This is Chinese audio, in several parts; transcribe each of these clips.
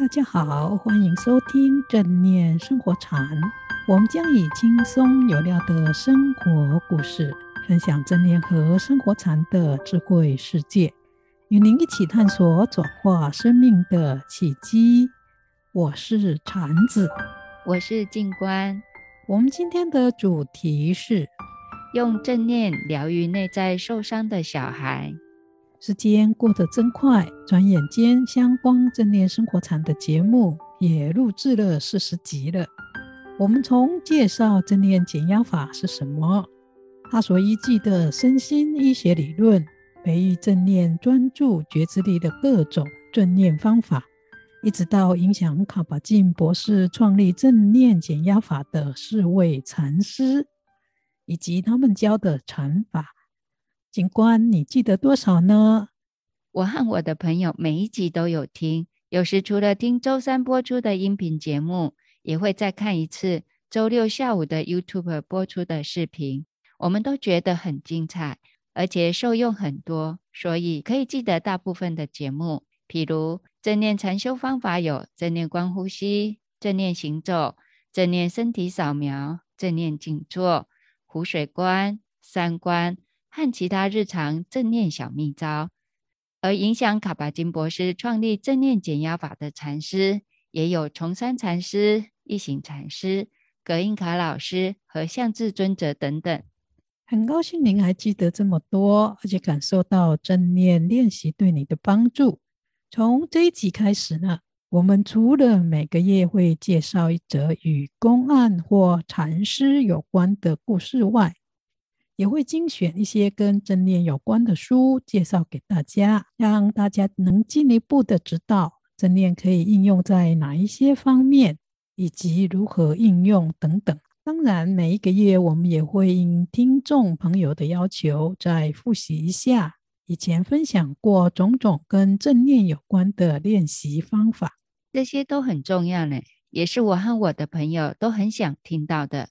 大家好，欢迎收听正念生活禅。我们将以轻松有料的生活故事，分享正念和生活禅的智慧世界，与您一起探索转化生命的契机。我是禅子，我是静观。我们今天的主题是：用正念疗愈内在受伤的小孩。时间过得真快，转眼间《香光正念生活禅》的节目也录制了四十集了。我们从介绍正念减压法是什么，它所依据的身心医学理论，培育正念专注觉知力的各种正念方法，一直到影响卡巴金博士创立正念减压法的四位禅师，以及他们教的禅法。警官，你记得多少呢？我和我的朋友每一集都有听，有时除了听周三播出的音频节目，也会再看一次周六下午的 YouTube 播出的视频。我们都觉得很精彩，而且受用很多，所以可以记得大部分的节目。譬如正念禅修方法有正念观呼吸、正念行走、正念身体扫描、正念静坐、湖水观、三观。和其他日常正念小秘招，而影响卡巴金博士创立正念减压法的禅师，也有崇山禅师、一行禅师、葛印卡老师和向志尊者等等。很高兴您还记得这么多，而且感受到正念练习对你的帮助。从这一集开始呢，我们除了每个月会介绍一则与公案或禅师有关的故事外，也会精选一些跟正念有关的书介绍给大家，让大家能进一步的知道正念可以应用在哪一些方面，以及如何应用等等。当然，每一个月我们也会应听众朋友的要求，再复习一下以前分享过种种跟正念有关的练习方法。这些都很重要呢，也是我和我的朋友都很想听到的。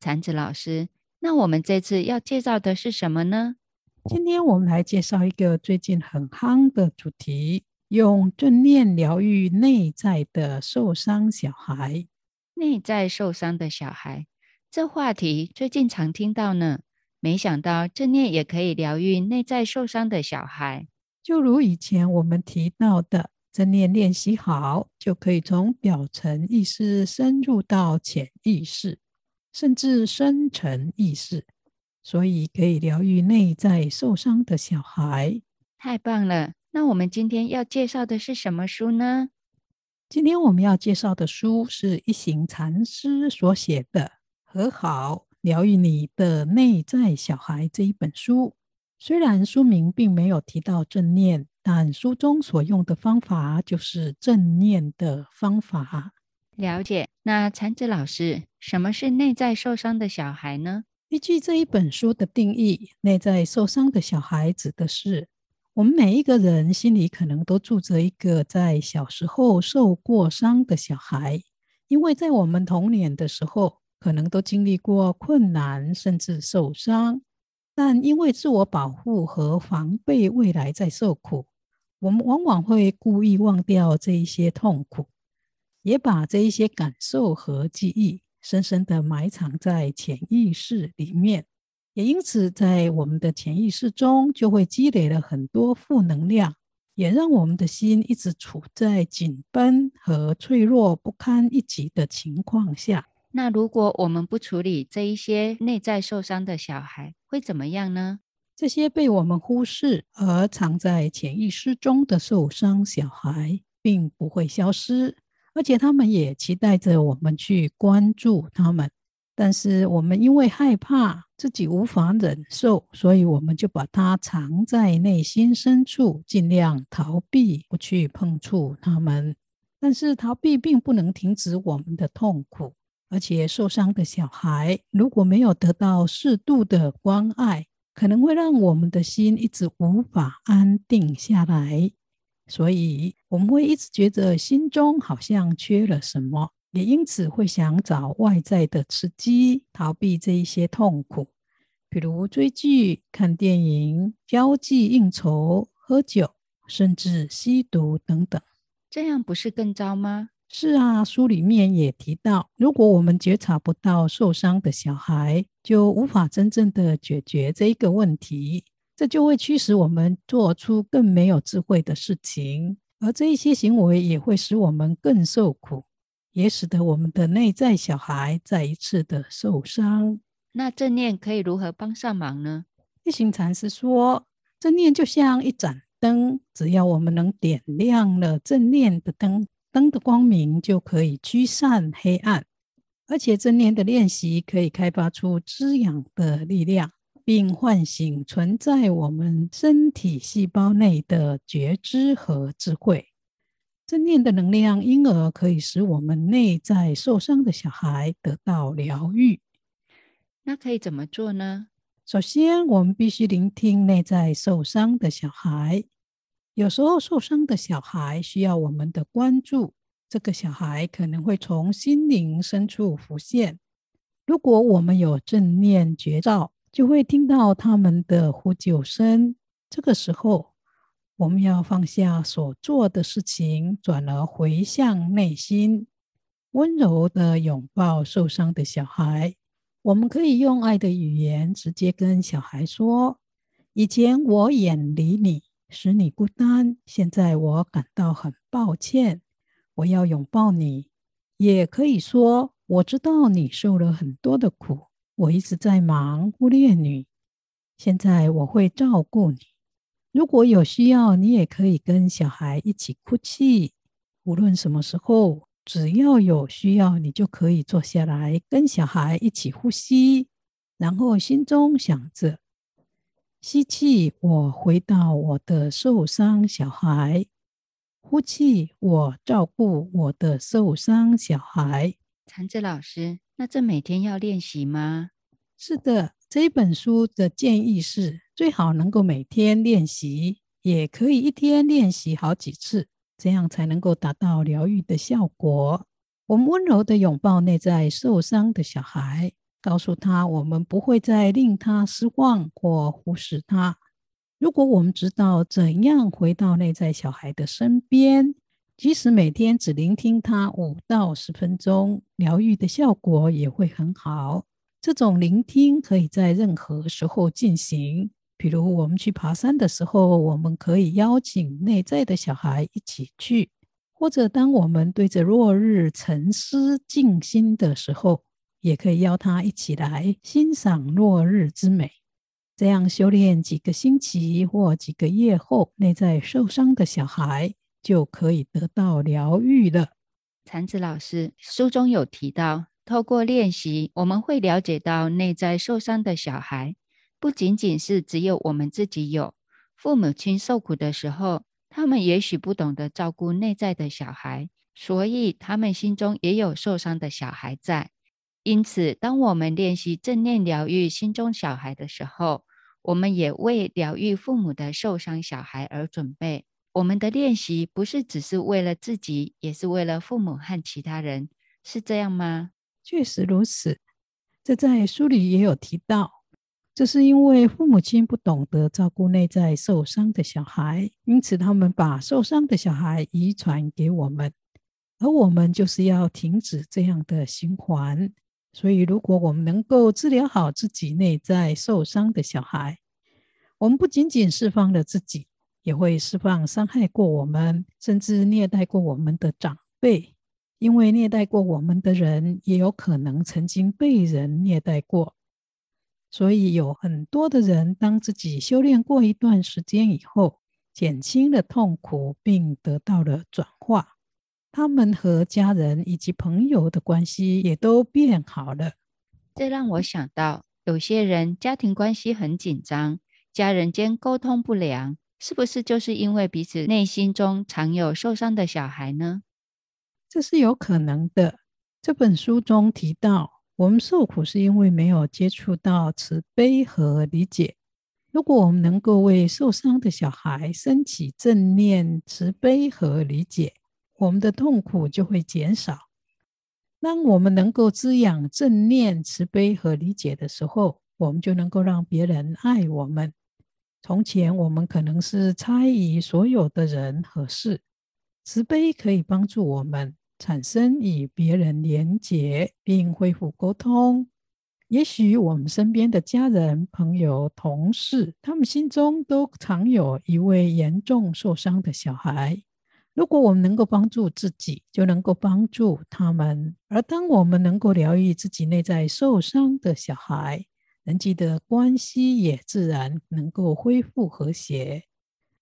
禅子老师。那我们这次要介绍的是什么呢？今天我们来介绍一个最近很夯的主题——用正念疗愈内在的受伤小孩。内在受伤的小孩，这话题最近常听到呢。没想到正念也可以疗愈内在受伤的小孩。就如以前我们提到的，正念练习好，就可以从表层意识深入到潜意识。甚至深层意识，所以可以疗愈内在受伤的小孩。太棒了！那我们今天要介绍的是什么书呢？今天我们要介绍的书是一行禅师所写的《和好疗愈你的内在小孩》这一本书。虽然书名并没有提到正念，但书中所用的方法就是正念的方法。了解。那橙子老师，什么是内在受伤的小孩呢？依据这一本书的定义，内在受伤的小孩指的是我们每一个人心里可能都住着一个在小时候受过伤的小孩，因为在我们童年的时候，可能都经历过困难，甚至受伤，但因为自我保护和防备未来在受苦，我们往往会故意忘掉这一些痛苦。也把这一些感受和记忆深深的埋藏在潜意识里面，也因此在我们的潜意识中就会积累了很多负能量，也让我们的心一直处在紧绷和脆弱不堪一击的情况下。那如果我们不处理这一些内在受伤的小孩，会怎么样呢？这些被我们忽视而藏在潜意识中的受伤小孩，并不会消失。而且他们也期待着我们去关注他们，但是我们因为害怕自己无法忍受，所以我们就把它藏在内心深处，尽量逃避，不去碰触他们。但是逃避并不能停止我们的痛苦，而且受伤的小孩如果没有得到适度的关爱，可能会让我们的心一直无法安定下来。所以我们会一直觉得心中好像缺了什么，也因此会想找外在的刺激逃避这一些痛苦，比如追剧、看电影、交际应酬、喝酒，甚至吸毒等等。这样不是更糟吗？是啊，书里面也提到，如果我们觉察不到受伤的小孩，就无法真正的解决这一个问题。这就会驱使我们做出更没有智慧的事情，而这一些行为也会使我们更受苦，也使得我们的内在小孩再一次的受伤。那正念可以如何帮上忙呢？一行禅师说，正念就像一盏灯，只要我们能点亮了正念的灯，灯的光明就可以驱散黑暗，而且正念的练习可以开发出滋养的力量。并唤醒存在我们身体细胞内的觉知和智慧，正念的能量，因而可以使我们内在受伤的小孩得到疗愈。那可以怎么做呢？首先，我们必须聆听内在受伤的小孩。有时候，受伤的小孩需要我们的关注。这个小孩可能会从心灵深处浮现。如果我们有正念觉照，就会听到他们的呼救声。这个时候，我们要放下所做的事情，转而回向内心，温柔的拥抱受伤的小孩。我们可以用爱的语言直接跟小孩说：“以前我远离你，使你孤单。现在我感到很抱歉，我要拥抱你。”也可以说：“我知道你受了很多的苦。”我一直在忙，忽略你。现在我会照顾你。如果有需要，你也可以跟小孩一起哭泣。无论什么时候，只要有需要，你就可以坐下来跟小孩一起呼吸，然后心中想着：吸气，我回到我的受伤小孩；呼气，我照顾我的受伤小孩。长智老师。那这每天要练习吗？是的，这一本书的建议是最好能够每天练习，也可以一天练习好几次，这样才能够达到疗愈的效果。我们温柔的拥抱内在受伤的小孩，告诉他我们不会再令他失望或忽视他。如果我们知道怎样回到内在小孩的身边。即使每天只聆听他五到十分钟，疗愈的效果也会很好。这种聆听可以在任何时候进行，比如我们去爬山的时候，我们可以邀请内在的小孩一起去；或者当我们对着落日沉思静心的时候，也可以邀他一起来欣赏落日之美。这样修炼几个星期或几个月后，内在受伤的小孩。就可以得到疗愈了。禅子老师书中有提到，透过练习，我们会了解到内在受伤的小孩，不仅仅是只有我们自己有。父母亲受苦的时候，他们也许不懂得照顾内在的小孩，所以他们心中也有受伤的小孩在。因此，当我们练习正念疗愈心中小孩的时候，我们也为疗愈父母的受伤小孩而准备。我们的练习不是只是为了自己，也是为了父母和其他人，是这样吗？确实如此，这在书里也有提到。这是因为父母亲不懂得照顾内在受伤的小孩，因此他们把受伤的小孩遗传给我们，而我们就是要停止这样的循环。所以，如果我们能够治疗好自己内在受伤的小孩，我们不仅仅释放了自己。也会释放伤害过我们，甚至虐待过我们的长辈，因为虐待过我们的人，也有可能曾经被人虐待过。所以有很多的人，当自己修炼过一段时间以后，减轻了痛苦，并得到了转化，他们和家人以及朋友的关系也都变好了。这让我想到，有些人家庭关系很紧张，家人间沟通不良。是不是就是因为彼此内心中常有受伤的小孩呢？这是有可能的。这本书中提到，我们受苦是因为没有接触到慈悲和理解。如果我们能够为受伤的小孩升起正念、慈悲和理解，我们的痛苦就会减少。当我们能够滋养正念、慈悲和理解的时候，我们就能够让别人爱我们。从前，我们可能是猜疑所有的人和事。慈悲可以帮助我们产生与别人联结，并恢复沟通。也许我们身边的家人、朋友、同事，他们心中都藏有一位严重受伤的小孩。如果我们能够帮助自己，就能够帮助他们。而当我们能够疗愈自己内在受伤的小孩，人际的关系也自然能够恢复和谐，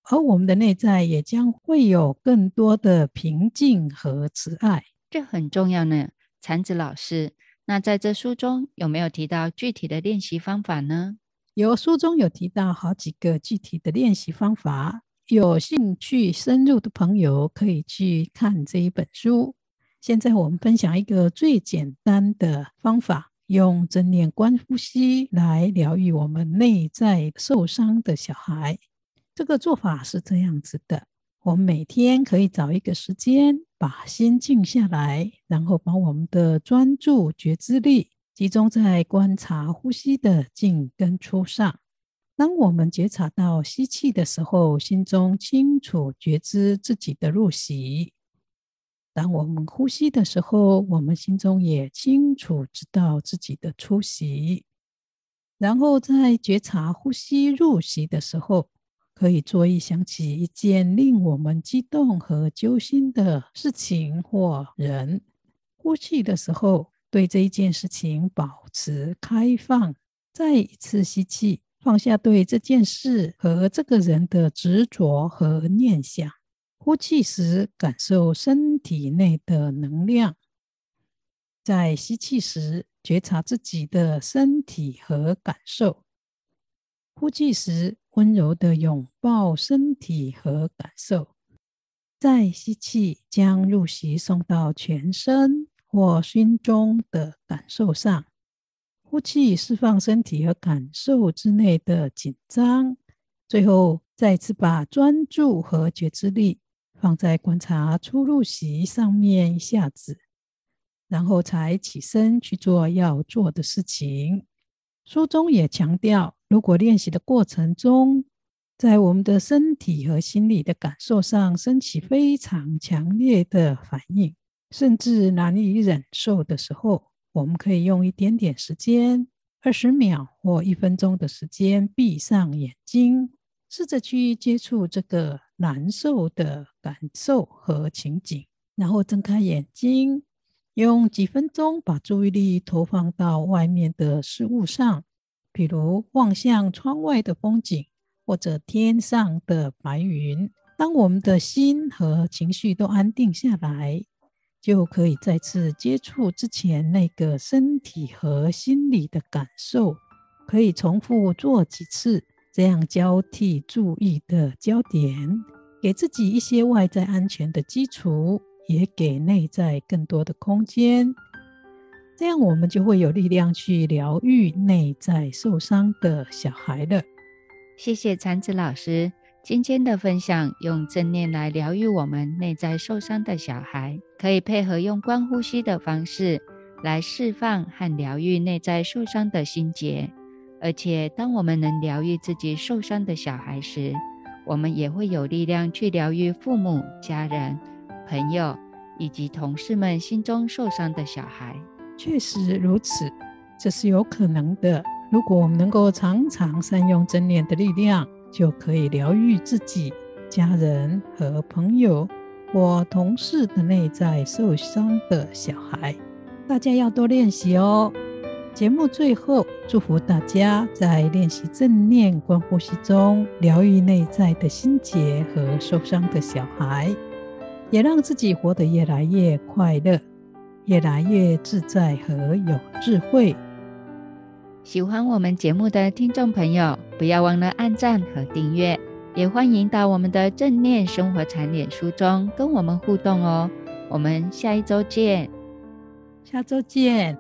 而我们的内在也将会有更多的平静和慈爱。这很重要呢，禅子老师。那在这书中有没有提到具体的练习方法呢？有，书中有提到好几个具体的练习方法。有兴趣深入的朋友可以去看这一本书。现在我们分享一个最简单的方法。用正念观呼吸来疗愈我们内在受伤的小孩，这个做法是这样子的：我们每天可以找一个时间，把心静下来，然后把我们的专注觉知力集中在观察呼吸的进跟出上。当我们觉察到吸气的时候，心中清楚觉知自己的入息。当我们呼吸的时候，我们心中也清楚知道自己的出席。然后在觉察呼吸入息的时候，可以做一想起一件令我们激动和揪心的事情或人。呼气的时候，对这一件事情保持开放。再一次吸气，放下对这件事和这个人的执着和念想。呼气时，感受身体内的能量；在吸气时，觉察自己的身体和感受。呼气时，温柔的拥抱身体和感受；再吸气，将入息送到全身或心中的感受上。呼气，释放身体和感受之内的紧张。最后，再次把专注和觉知力。放在观察出入席上面一下子，然后才起身去做要做的事情。书中也强调，如果练习的过程中，在我们的身体和心理的感受上升起非常强烈的反应，甚至难以忍受的时候，我们可以用一点点时间，二十秒或一分钟的时间，闭上眼睛，试着去接触这个。难受的感受和情景，然后睁开眼睛，用几分钟把注意力投放到外面的事物上，比如望向窗外的风景或者天上的白云。当我们的心和情绪都安定下来，就可以再次接触之前那个身体和心理的感受。可以重复做几次。这样交替注意的焦点，给自己一些外在安全的基础，也给内在更多的空间。这样，我们就会有力量去疗愈内在受伤的小孩了。谢谢禅子老师今天的分享，用正念来疗愈我们内在受伤的小孩，可以配合用观呼吸的方式来释放和疗愈内在受伤的心结。而且，当我们能疗愈自己受伤的小孩时，我们也会有力量去疗愈父母、家人、朋友以及同事们心中受伤的小孩。确实如此，这是有可能的。如果我们能够常常善用正念的力量，就可以疗愈自己、家人和朋友或同事的内在受伤的小孩。大家要多练习哦。节目最后，祝福大家在练习正念观呼吸中，疗愈内在的心结和受伤的小孩，也让自己活得越来越快乐，越来越自在和有智慧。喜欢我们节目的听众朋友，不要忘了按赞和订阅，也欢迎到我们的正念生活产脸书中跟我们互动哦。我们下一周见，下周见。